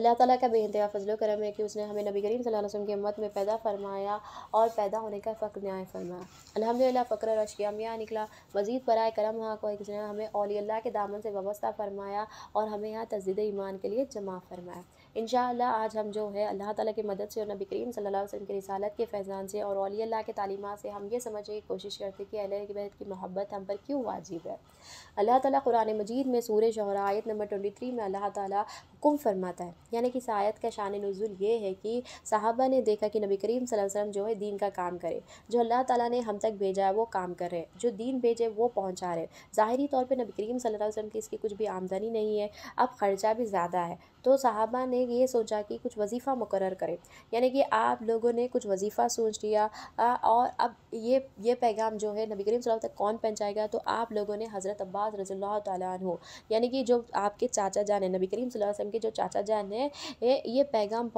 अल्लाह ताला का बेहतिया फजल करम है कि उसने हमें नबी करीम सल्लल्लाहु अलैहि वसल्लम की उम्मत में पैदा फरमाया और पैदा होने का फ़क्र न्याय फरमाया अल्हम्दुलिल्लाह फ़क्र मियाँ निकला मज़ीद बरए करम हाँ को उसने हमें अल्लाह के दामन से वाबस्ता फरमाया और हमें यहाँ तजदीद ईमान के लिए जमा फरमाया इन आज हम जो है अल्लाह ताला की मदद से और नबी करीम सल्लल्लाहु अलैहि वसल्लम की रिसालत के फैज़ान से और औली अल्लाह के तलीमत से हम ये समझने की कोशिश करते कि की बैत की मोहब्बत हम पर क्यों वाजिब है अल्लाह ताला कुरान मजीद में सूर शहरा आयत नंबर ट्वेंटी थ्री में अल्लाह ताला हुक्म फरमाता है यानी कि इस आयत का शान नज़ुल ये है कि साहबा ने देखा कि नबी करीम वसल्लम जो है दीन का काम करे जो अल्लाह ताला ने हम तक भेजा है वो काम कर रहे हैं जो दीन भेजे वो पहुँचा रहे ज़ाहरी तौर पर नबी करीम सल्लल्लाहु वसल्लम की इसकी कुछ भी आमदनी नहीं है अब ख़र्चा भी ज़्यादा है तो साहबा ने ये सोचा कि कुछ वजीफ़ा मुकर करें यानी कि आप लोगों ने कुछ वजीफ़ा सोच लिया और अब ये ये पैगाम जो है नबी करीम सल्लल्लाहु अलैहि वसल्लम तक कौन पहुँचाएगा तो आप लोगों ने हज़रत अब्बास रज़ी हो यानी कि जो आपके चाचा जान है नबी करीम सल्लल्लाहु अलैहि वसल्लम के जो चाचा जान है ये पैगाम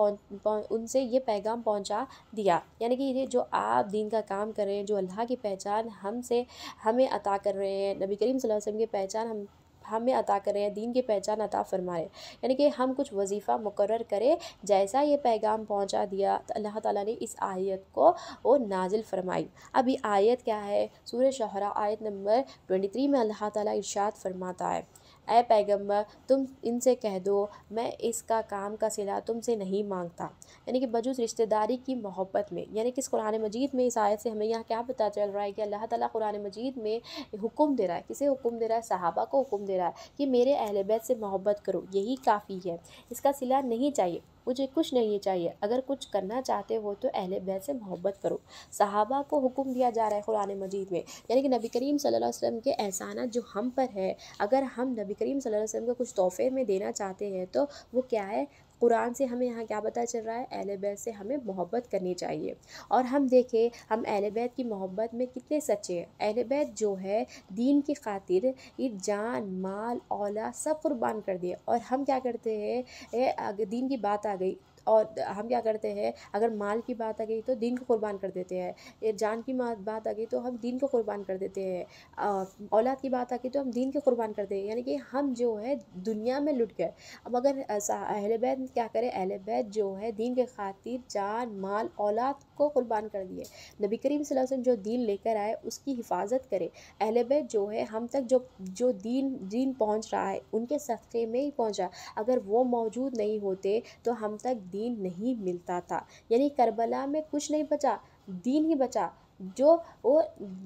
उनसे ये पैगाम पहुँचा दिया यानी कि ये जो आप दीन का काम कर रहे हैं जो अल्लाह की पहचान हमसे हमें अता कर रहे हैं नबी करीम सल्लल्लाहु अलैहि वसल्लम की पहचान हम हमें अता करें दीन की पहचान अता फरमाए यानी कि हम कुछ वजीफ़ा मुकर करें जैसा ये पैगाम पहुँचा दिया तो अल्लाह ताली ने इस आयत को वो नाजिल फरमाई अब ये आयत क्या है सूर्य शहरा आयत नंबर ट्वेंटी थ्री में अल्लाह ताली इर्शाद फरमाता है ऐ पैगंबर तुम इनसे कह दो मैं इसका काम का सिला तुमसे नहीं मांगता यानी कि बजूस रिश्तेदारी की मोहब्बत में यानी कि इस कुरान मजीद में इस आयत से हमें यहाँ क्या पता चल रहा है कि अल्लाह ताला कुरान मजीद में हुक्म दे रहा है किसे हुक्म दे रहा है सहाबा को हुक्म दे रहा है कि मेरे अहल बैत से मोहब्बत करो यही काफ़ी है इसका सिला नहीं चाहिए मुझे कुछ नहीं चाहिए अगर कुछ करना चाहते हो तो अहल बैत से मोहब्बत करो सहाबा को हुक्म दिया जा रहा है कुरान मजीद में यानी कि नबी करीम सल्लल्लाहु अलैहि वसल्लम के एहसाना जो हम पर है अगर हम नबी करीम सल्लल्लाहु अलैहि वसल्लम को कुछ तोहफे में देना चाहते हैं तो वो क्या है कुरान से हमें यहाँ क्या पता चल रहा है अहल बैत से हमें मोहब्बत करनी चाहिए और हम देखें हम अहल बैत की मोहब्बत में कितने सच्चे हैं अहल बैत जो है दीन की खातिर ये जान माल औला सब कुर्बान कर दिए और हम क्या करते हैं दीन की बात आ गई और हम क्या करते हैं अगर माल की बात आ गई तो दीन को कुर्बान कर देते हैं जान की बात आ गई तो हम दीन को कुर्बान कर देते हैं औलाद की बात आ गई तो हम दीन को कुर्बान करते हैं यानी कि हम जो है दुनिया में लुट गए अब अगर अहल बैत क्या करें अहल बैत जो है दीन के खातिर जान माल औलाद को कुर्बान कर दिए नबी करीम वसल्लम जो दीन लेकर आए उसकी हिफाजत करें अहल बैत जो है हम तक जो जो दीन दीन पहुँच रहा है उनके सफ़े में ही पहुँचा अगर वो मौजूद नहीं होते तो हम तक दीन नहीं मिलता था यानी करबला में कुछ नहीं बचा दीन ही बचा जो वो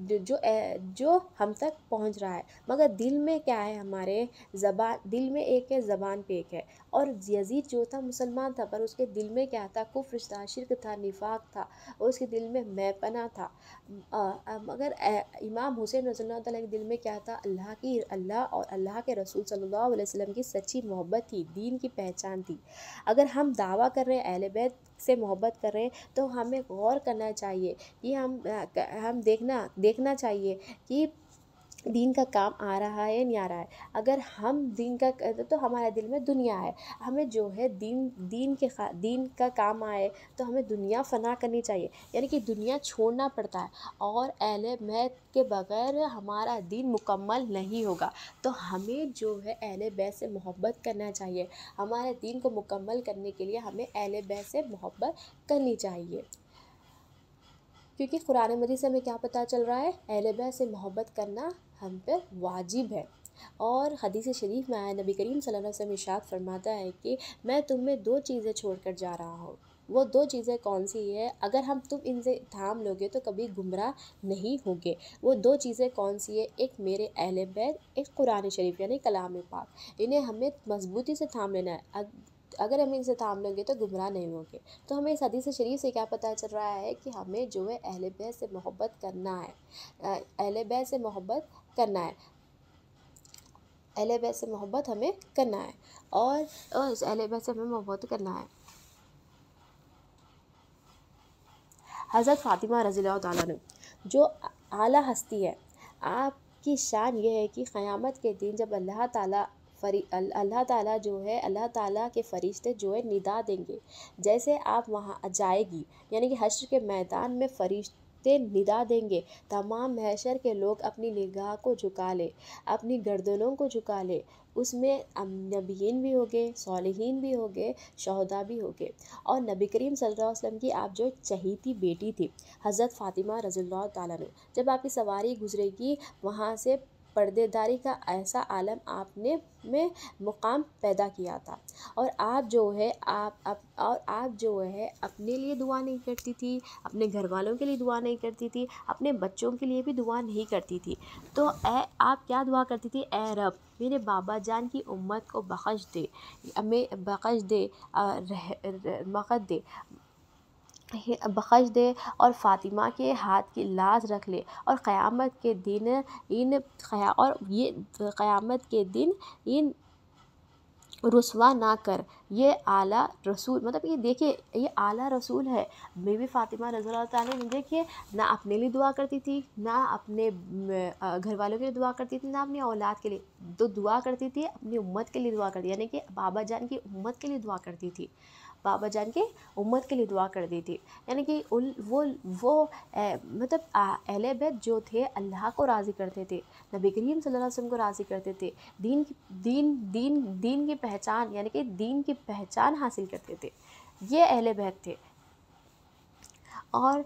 जो जो हम तक पहुंच रहा है मगर दिल में क्या है हमारे ज़बान दिल में एक है ज़बान पे एक है और यजीद जो था मुसलमान था पर उसके दिल में क्या था कुफ्र था शिरक था निफाक था और उसके दिल में मैपना था आ, आ, मगर इमाम हुसैन रसोल्ला के दिल में क्या था अल्लाह की अल्लाह और अल्लाह के रसूल सल्लल्लाहु अलैहि वसल्लम की सच्ची मोहब्बत थी दीन की पहचान थी अगर हम दावा कर रहे हैं अहल से मोहब्बत कर रहे हैं तो हमें गौर करना चाहिए कि हम हम देखना देखना चाहिए कि दीन का काम आ रहा है या नहीं आ रहा है अगर हम दीन का तो हमारे दिल में दुनिया है हमें जो है दीन दीन के दीन का काम आए तो हमें दुनिया फना करनी चाहिए यानी कि दुनिया छोड़ना पड़ता है और अहल बैत के बगैर हमारा दीन मुकम्मल नहीं होगा तो हमें जो है अहल बैस से मोहब्बत करना चाहिए हमारे दीन को मुकम्मल करने के लिए हमें अहल बैत से मोहब्बत करनी चाहिए क्योंकि कुरान मजीद से हमें क्या पता चल रहा है अहल से मोहब्बत करना हम पर वाजिब है और हदीस शरीफ में आया नबी करीम सल्लल्लाहु अलैहि वसल्लम फरमाता है कि मैं तुम में दो चीज़ें छोड़कर जा रहा हूँ वो दो चीज़ें कौन सी है अगर हम तुम इनसे थाम लोगे तो कभी गुमराह नहीं होंगे वो दो चीज़ें कौन सी है एक मेरे अहल बैत एक कुरान शरीफ यानी कलाम पाक इन्हें हमें मजबूती से थाम लेना है अगर हम इनसे थाम लेंगे तो गुमराह नहीं होंगे तो हमें इस हदीस शरीफ से क्या पता चल रहा है कि हमें जो है अहल बैत से मोहब्बत करना है अहल बैत से मोहब्बत करना है अहल बैत से मोहब्बत हमें करना है और अहल बैत से हमें मोहब्बत करना है हज़रत फ़ातिमा रज़ी ने जो आला हस्ती है आपकी शान यह है कि क़यामत के दिन जब अल्लाह ताला फरी अल्लाह ताला जो है अल्लाह ताला के फरिश्ते जो है निदा देंगे जैसे आप वहाँ जाएगी यानी कि हश्र के मैदान में फरिश्ते ते निदा देंगे तमाम महशर के लोग अपनी निगाह को झुका ले अपनी गर्दनों को झुका ले उसमें नबीन भी हो गए सोलहीन भी हो गए शहदा भी हो गए और नबी करीम सल्लल्लाहु अलैहि वसल्लम की आप जो चहीती बेटी थी हज़रत फ़ातिमा रज़ी तैन जब आपकी सवारी गुजरेगी वहाँ से पर्देदारी का ऐसा आलम आपने में मुकाम पैदा किया था और आप जो है आप अप, और आप जो है अपने लिए दुआ नहीं करती थी अपने घर वालों के लिए दुआ नहीं करती थी अपने बच्चों के लिए भी दुआ नहीं करती थी तो ए आप क्या दुआ करती थी ए रब मेरे बाबा जान की उम्मत को बख्श दे हमें बख्श दे रह, रह, रह, मकद दे बख़्श दे और फ़ातिमा के हाथ की लाज रख ले और क़यामत के दिन इन और ये क़यामत के दिन इन रसवा ना कर ये आला रसूल मतलब ये देखिए ये आला रसूल है बीबी फ़ातिमा रज़ा ने देखिए ना अपने लिए दुआ करती थी ना अपने घर वालों के लिए दुआ करती थी ना अपनी औलाद के लिए तो दुआ करती थी अपनी उम्मत के लिए दुआ करती यानी कि बाबा जान की उम्मत के लिए दुआ करती थी बाबा जान के उम्मत के लिए दुआ कर दी थी यानी कि वो वो ए, मतलब अहल बैत जो थे अल्लाह को राज़ी करते थे नबी करीम सल्लल्लाहु अलैहि वसल्लम को राज़ी करते थे दीन की दीन दीन दीन की पहचान यानी कि दीन की पहचान हासिल करते थे ये अहल बैत थे और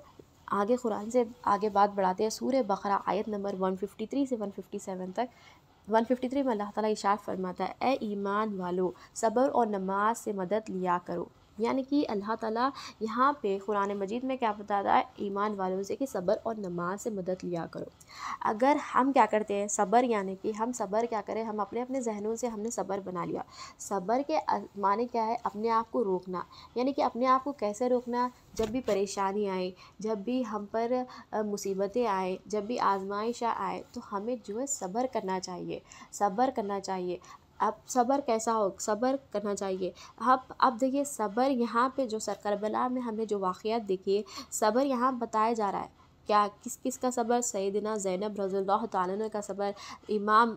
आगे कुरान से आगे बात बढ़ाते हैं सूर्य बकरा आयत नंबर 153 से 157 तक 153 में अल्लाह ताला इशार फरमाता है ए ईमान वालो सब्र और नमाज से मदद लिया करो यानी कि अल्लाह ताला यहाँ पे कुरान मजीद में क्या बता रहा है ईमान वालों से कि सब्र और नमाज से मदद लिया करो अगर हम क्या करते हैं सब्र यानी कि हम सब्र क्या करें हम अपने अपने जहनों से हमने सब्र बना लिया सब्र के माने क्या है अपने आप को रोकना यानी कि अपने आप को कैसे रोकना जब भी परेशानी आए जब भी हम पर मुसीबतें आए जब भी आजमाइश आए तो हमें जो है सब्र करना चाहिए सब्र करना चाहिए अब सब्र कैसा हो सब्र करना चाहिए अब अब देखिए सब्र यहाँ पे जो सरकरबला में हमें जो वाक़ देखिए सब्र यहाँ बताया जा रहा है क्या किस किस का सबर सैदना ज़ैनब रज़ी का सबर इमाम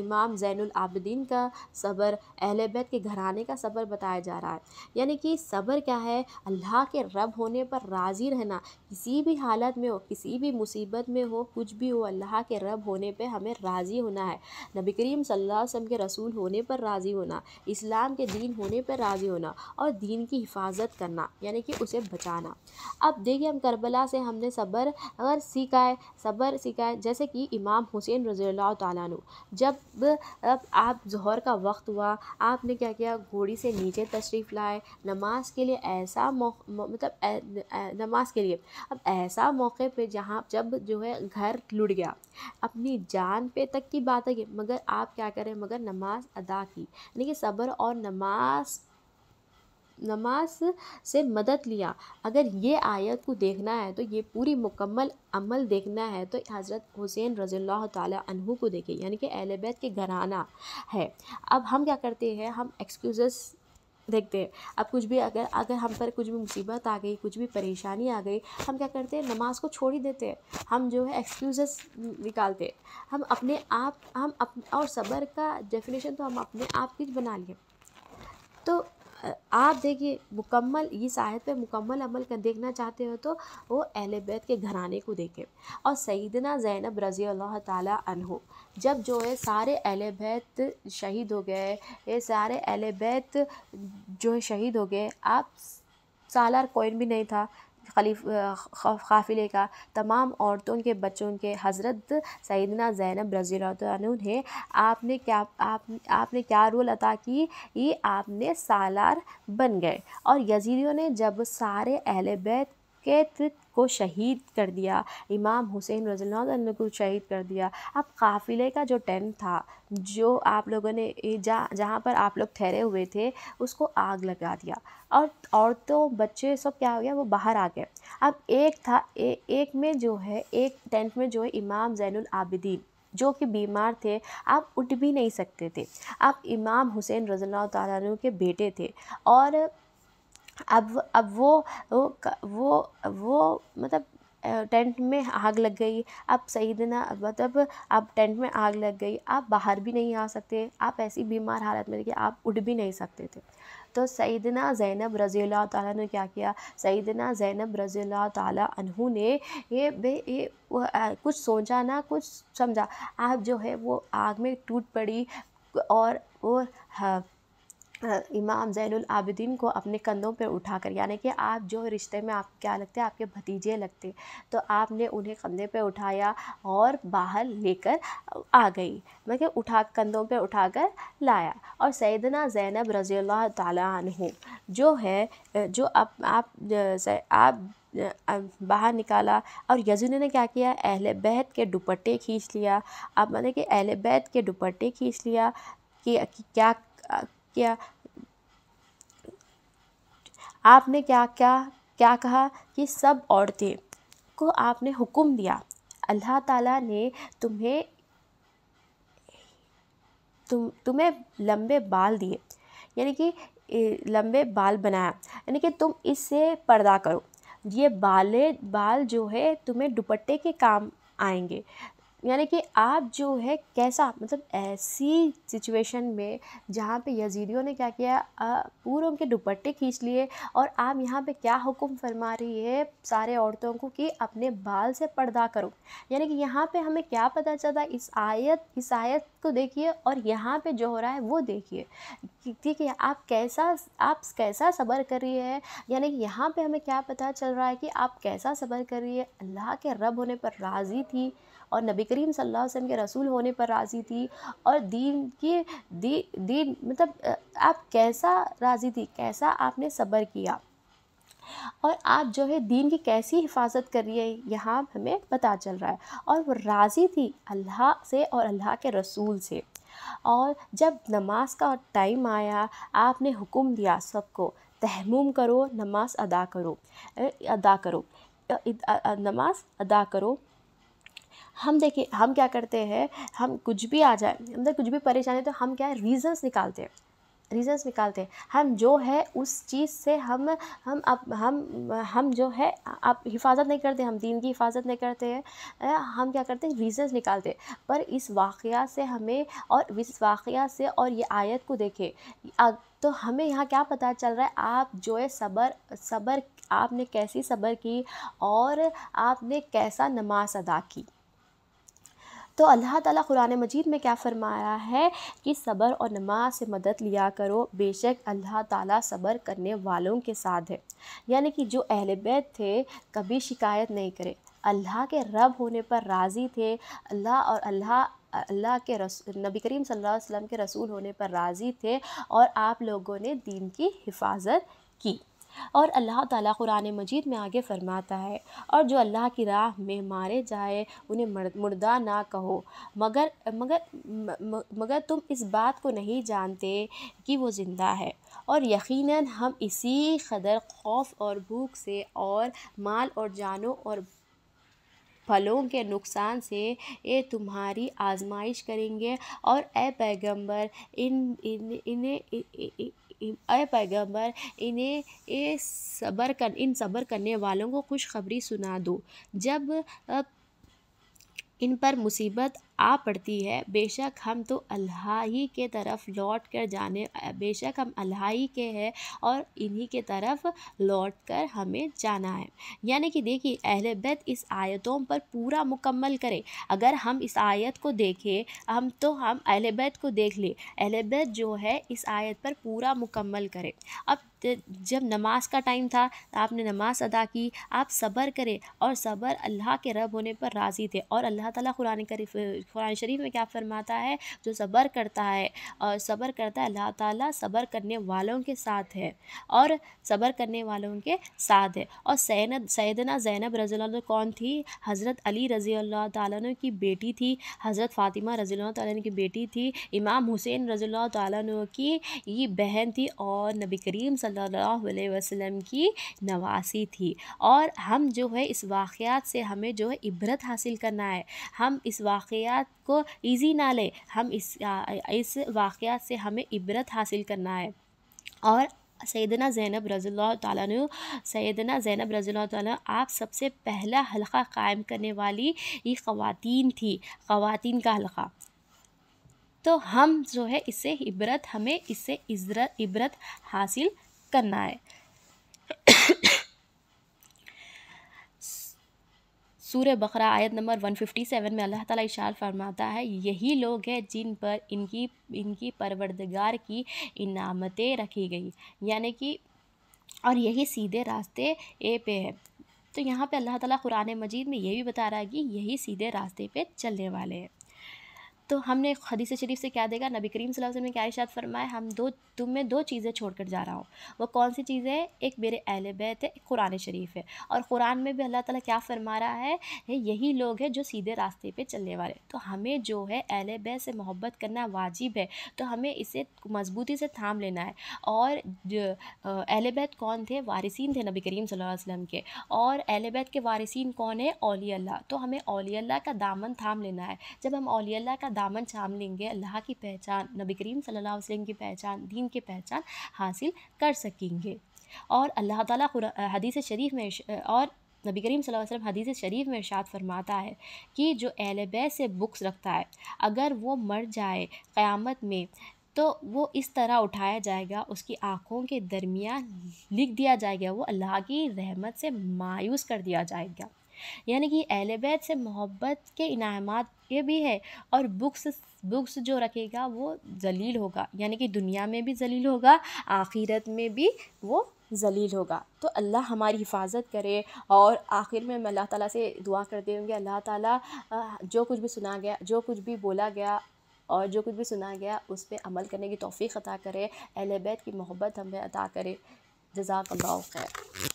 इमाम ज़ैनआबदीन का सबर अहल बैत के घराने का सबर बताया जा रहा है यानी कि सबर क्या है अल्लाह के रब होने पर राज़ी रहना किसी भी हालत में हो किसी भी मुसीबत में हो कुछ भी हो अल्लाह के रब होने पर हमें राज़ी होना है नबी करीम सल्लम के रसूल होने पर राज़ी होना इस्लाम के दीन होने पर राज़ी होना और दीन की हिफाजत करना यानी कि उसे बचाना अब देखिए हम करबला से हमने सबर सबर अगर है सबर है जैसे कि इमाम हुसैन रज़ी तु जब आप जहर का वक्त हुआ आपने क्या किया घोड़ी से नीचे तशरीफ़ लाए नमाज के लिए ऐसा मतलब नमाज के लिए अब ऐसा मौके पे जहाँ जब जो है घर लुट गया अपनी जान पे तक की बात है मगर आप क्या करें मगर नमाज अदा की यानी कि सब्र और नमाज नमाज से मदद लिया अगर ये आयत को देखना है तो ये पूरी मुकम्मल अमल देखना है तो हज़रत हुसैन रज़ील तहु को देखे यानी कि अहल बैत के घराना है अब हम क्या करते हैं हम एक्सक्यूज़ देखते हैं अब कुछ भी अगर अगर हम पर कुछ भी मुसीबत आ गई कुछ भी परेशानी आ गई हम क्या करते हैं नमाज को छोड़ ही देते हैं हम जो है एक्सक्यूज़ निकालते हैं हम अपने आप हम अप और सब्र का डेफिनेशन तो हम अपने आप की बना लिए तो आप देखिए मुकम्मल ये साहित्य पे मुकम्मल अमल कर देखना चाहते हो तो वो अहल बैत के घराने को देखें और सईदना ज़ैनब रज़ी अल्लाह तहो जब जो है सारे अहल बैत शहीद हो गए ये सारे अहल बैत जो है शहीद हो गए आप सालार कोइन भी नहीं था खलीफ काफ़िले का तमाम औरतों के बच्चों के हज़रत सैदना ज़ैनब रज़ी ने आपने क्या आप आपने क्या रोल अदा की ये आपने सालार बन गए और यजीदियों ने जब सारे अहल बैत के को शहीद कर दिया इमाम हुसैन रज़ी को शहीद कर दिया अब काफ़िले का जो टेंट था जो आप लोगों ने जहाँ जहाँ पर आप लोग ठहरे हुए थे उसको आग लगा दिया और औरतों बच्चे सब क्या हो गया वो बाहर आ गए अब एक था ए, एक में जो है एक टेंट में जो है इमाम ज़ैनुल आबिदीन जो कि बीमार थे आप उठ भी नहीं सकते थे आप इमाम हुसैन रज़ी के बेटे थे और अब अब वो वो वो वो मतलब टेंट में आग लग गई अब सही दिन मतलब अब टेंट में आग लग गई आप बाहर भी नहीं आ सकते आप ऐसी बीमार हालत में देखिए आप उठ भी नहीं सकते थे तो सईदना ज़ैनब रज़ी ताली ने क्या किया सईदना ज़ैनब रज़ी तहु ने ये ये कुछ सोचा ना कुछ समझा आप जो है वो आग में टूट पड़ी और और हाँ, इमाम ज़ैनुल आबिदीन को अपने कंधों पर उठाकर यानी कि आप जो रिश्ते में आप क्या लगते हैं आपके भतीजे लगते तो आपने उन्हें कंधे पर उठाया और बाहर लेकर आ गई मतलब उठा कंधों उठा उठाकर लाया और सैदना ज़ैनब रज़ी तू जो है जो आप आप आप बाहर निकाला और यजुन ने क्या किया अहल बैत के दुपट्टे खींच लिया आप मतलब कि अहल बैत के दुपट्टे खींच लिया कि क्या क्या आपने क्या क्या क्या कहा कि सब औरतें को आपने हुक्म दिया अल्लाह ताला ने तुम्हें तुम तुम्हें लंबे बाल दिए यानी कि लंबे बाल बनाया यानी कि तुम इससे पर्दा करो ये बाले बाल जो है तुम्हें दुपट्टे के काम आएंगे यानी कि आप जो है कैसा मतलब ऐसी सिचुएशन में जहाँ पे यजीदियों ने क्या किया पूरों के दुपट्टे खींच लिए और आप यहाँ पे क्या हुक्म फरमा रही है सारे औरतों को कि अपने बाल से पर्दा करो यानी कि यहाँ पे हमें क्या पता चला इस आयत इस आयत को तो देखिए और यहाँ पे जो हो रहा है वो देखिए ठीक है आप कैसा आप कैसा सब्र कर रही है यानी कि यहाँ पे हमें क्या पता चल रहा है कि आप कैसा सब्र कर रही है अल्लाह के रब होने पर राज़ी थी और नबी करीम सल्लल्लाहु अलैहि वसल्लम के रसूल होने पर राज़ी थी और दीन की दी दीन मतलब आप कैसा राज़ी थी कैसा आपने सब्र किया और आप जो है दीन की कैसी हिफाजत कर रही है यहाँ हमें पता चल रहा है और वो राज़ी थी अल्लाह से और अल्लाह के रसूल से और जब नमाज का टाइम आया आपने हुक्म दिया सबको तहमुम करो नमाज अदा करो अदा करो नमाज अदा करो हम देखिए हम क्या करते हैं हम कुछ भी आ जाए अंदर तो कुछ भी परेशानी तो हम क्या है रीज़न्स निकालते हैं रीजंस निकालते हैं हम जो है उस चीज़ से हम हम अब हम हम जो है आप हिफाजत नहीं करते हम दीन की हिफाजत नहीं करते हैं हम क्या करते हैं रीजंस निकालते हैं पर इस वाक़ से हमें और इस वाक़ से और ये आयत को देखें तो हमें यहाँ क्या पता चल रहा है आप जो है सबर सबर आपने कैसी सबर की और आपने कैसा नमाज अदा की तो अल्लाह ताला कुरान मजीद में क्या फरमाया है कि सब्र और नमाज से मदद लिया करो बेशक अल्लाह ताला सब्र करने वालों के साथ है यानी कि जो अहल बैत थे कभी शिकायत नहीं करे अल्लाह के रब होने पर राज़ी थे अल्लाह और अल्लाह अल्लाह के रस नबी करीम सल्लल्लाहु अलैहि वसल्लम के रसूल होने पर राज़ी थे और आप लोगों ने दीन की हिफाजत की और अल्लाह ताला कुरान मजीद में आगे फ़रमाता है और जो अल्लाह की राह में मारे जाए उन्हें मुर्दा ना कहो मगर मगर मगर तुम इस बात को नहीं जानते कि वो ज़िंदा है और यकीनन हम इसी कदर खौफ और भूख से और माल और जानों और फलों के नुकसान से ये तुम्हारी आजमाइश करेंगे और ए पैगंबर इन इन, इन्हें अय पैगम्बर इन्हें ए सबर कर इन सब्र करने वालों को खुशखबरी सुना दो जब इन पर मुसीबत आ पड़ती है बेशक हम तो अल्लाह ही के तरफ लौट कर जाने बेशक हम अल्लाह ही के हैं और इन्हीं के तरफ लौट कर हमें जाना है यानी कि देखिए अहल बैत इस आयतों पर पूरा मुकम्मल करें अगर हम इस आयत को देखें हम तो हम अहल बैत को देख लें अहल बैत जो है इस आयत पर पूरा मुकम्मल करें अब जब नमाज का टाइम था तो आपने नमाज अदा की आप सब्र करें और सब्र अल्लाह के रब होने पर राज़ी थे और अल्लाह ताला कुरान करीब कुरान शरीफ में क्या फरमाता है जो सब्र करता है और सब्र करता है अल्लाह ताला सब्र करने वालों के साथ है और सब्र करने वालों के साथ है और सैन सैदना ज़ैनब रज़ी कौन थी हज़रत अली रज़ी अल्लाह तु की बेटी थी हज़रत फ़ातिमा रज़ी तु की बेटी थी इमाम हुसैन रज़ी तु की ये बहन थी और नबी करीम सल्लल्लाहु अलैहि वसल्लम की नवासी थी और हम जो है इस वाक़ से हमें जो है इबरत हासिल करना है हम इस वाक़ वाक़ को ईज़ी ना लें हम इस इस वाक़ से हमें इबरत हासिल करना है और सैदना ज़ैनब रज़ील्ला तु सैदना ज़ैनब रज़ील्ला तु आप सबसे पहला हलका कायम करने वाली ये ख़वान थी ख़वान का हलका तो हम जो है इससे इबरत हमें इससे इज़रत इबरत हासिल करना है सूर्य बकरा आयत नंबर 157 में अल्लाह ताला इशार फरमाता है यही लोग हैं जिन पर इनकी इनकी परवरदगार की इनामतें रखी गई यानी कि और यही सीधे रास्ते ए पे है तो यहाँ पे अल्लाह ताला कुरान मजीद में ये भी बता रहा है कि यही सीधे रास्ते पे चलने वाले हैं तो हमने हदीस शरीफ से क्या देगा नबी करीम वसल्लम ने क्या इशाद फरमाया हम दो तुम में दो चीज़ें छोड़ कर जा रहा हूँ वो कौन सी चीज़ें हैं एक मेरे अहल बैत है एक कुरान शरीफ है और कुरान में भी अल्लाह ताला क्या फरमा रहा है यही लोग हैं जो सीधे रास्ते पे चलने वाले तो हमें जो है अहल बैत से मोहब्बत करना वाजिब है तो हमें इसे मजबूती से थाम लेना है और अहल बैत कौन थे वारिसीन थे नबी करीम वसल्लम के और अहल बैत के वारसिन कौन है अली अल्लाह तो हमें अली अल्लाह का दामन थाम लेना है जब हम अली अल्लाह का दामन छाम लेंगे अल्लाह की पहचान नबी करीम सल्लल्लाहु अलैहि वसल्लम की पहचान दीन की पहचान हासिल कर सकेंगे और अल्लाह ताला हदीस शरीफ में और नबी करीम सल्लल्लाहु अलैहि वसल्लम हदीस शरीफ में इरशाद फरमाता है कि जो अहल बैत से बुक्स रखता है अगर वो मर जाए क़यामत में तो वो इस तरह उठाया जाएगा उसकी आँखों के दरमियान लिख दिया जाएगा वो अल्लाह की रहमत से मायूस कर दिया जाएगा यानी कि अहल से मोहब्बत के इनामत ये भी है और बुक्स बुक्स जो रखेगा वो जलील होगा यानी कि दुनिया में भी जलील होगा आखिरत में भी वो जलील होगा तो अल्लाह हमारी हिफाजत करे और आखिर में मैं अल्लाह ताला से दुआ करते होंगे अल्लाह ताला जो कुछ भी सुना गया जो कुछ भी बोला गया और जो कुछ भी सुना गया उस पर अमल करने की तोफ़ी अता करे अहल बैत की मोहब्बत हमें अता करे जजाक अल्लाह खैर